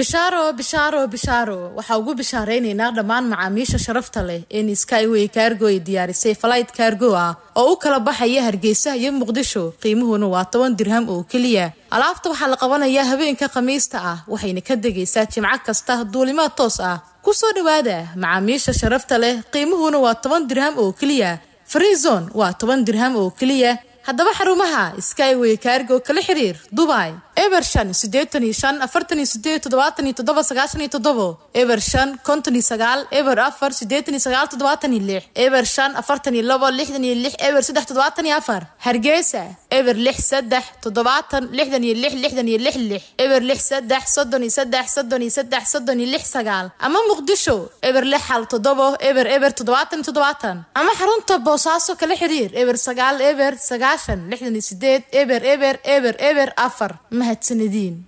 bishaaro bishaaro bishaaro waxaa ugu bishaaraynaynaa dhammaan macaamiisha sharafta leh in skyway kaargo ay diyaarisay falayd kaargo ah oo u kala baxaya hargeysa iyo muqdisho qiimuhuna waa toban dirham oo keliya alaabta waxaa la qabanayaa habeenka khamiista ah waxayna ka degaysaa jimco kasta duulimaad toos ah kusoo dhawaada macaamiisha sharafta leh qiimuhuna waa toban dirham oo keliya freezon waa toban dirham oo keliya haddaba xarumaha skyway kaargo kala xiriir dubai evershan sideetan iyo shan afartan iyo sideed toddobaatan iyo toddoba sagaashan iyo toddobo evershan konton iyo sagaal eber afar sideetan iyo sagaal toddobaatan iyo lix eber shan afartan iyo labo lixdan iyo lix eber saddex todobaatan iyo afar hargeysa eber lix saddex toddobaatan lixdan iyo lix lixdan iyo lix lix eber lix saddex soddon iyo saddex soddon iyo saddex soddon iyo lix sagaal ama muqdisho eber lix hal todobo eber eber toddobaatan iyo toddobaatan ama xarunta boosaaso kala xiriir eber sagaal eber sagaashan lixdan iyo sideed eber eber eber eber afar mahadsanediin